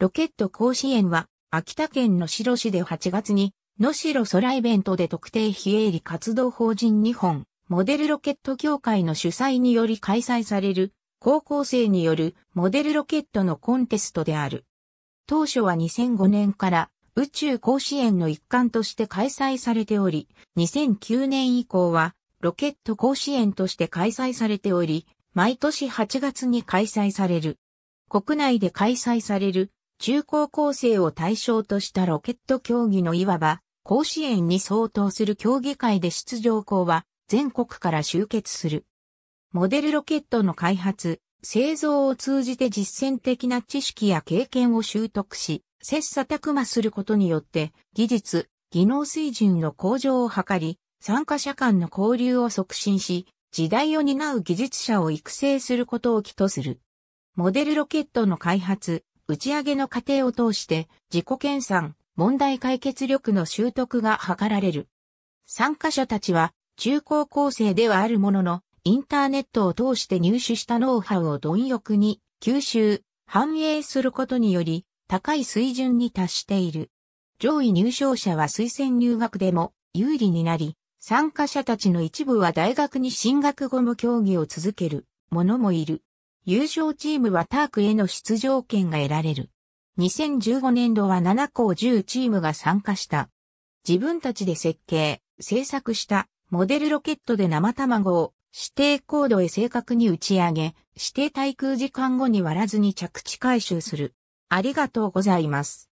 ロケット甲子園は、秋田県の白市で8月に、野代空イベントで特定非営利活動法人日本、モデルロケット協会の主催により開催される、高校生によるモデルロケットのコンテストである。当初は2005年から宇宙甲子園の一環として開催されており、2009年以降はロケット甲子園として開催されており、毎年8月に開催される。国内で開催される中高校生を対象としたロケット競技のいわば、甲子園に相当する競技会で出場校は、全国から集結する。モデルロケットの開発、製造を通じて実践的な知識や経験を習得し、切磋琢磨することによって、技術、技能水準の向上を図り、参加者間の交流を促進し、時代を担う技術者を育成することを起とする。モデルロケットの開発、打ち上げの過程を通して自己研鑽、問題解決力の習得が図られる。参加者たちは中高校生ではあるものの、インターネットを通して入手したノウハウを貪欲に吸収、反映することにより、高い水準に達している。上位入賞者は推薦入学でも有利になり、参加者たちの一部は大学に進学後も競技を続ける者もいる。優勝チームはタークへの出場権が得られる。2015年度は7校10チームが参加した。自分たちで設計、制作したモデルロケットで生卵を指定高度へ正確に打ち上げ、指定滞空時間後に割らずに着地回収する。ありがとうございます。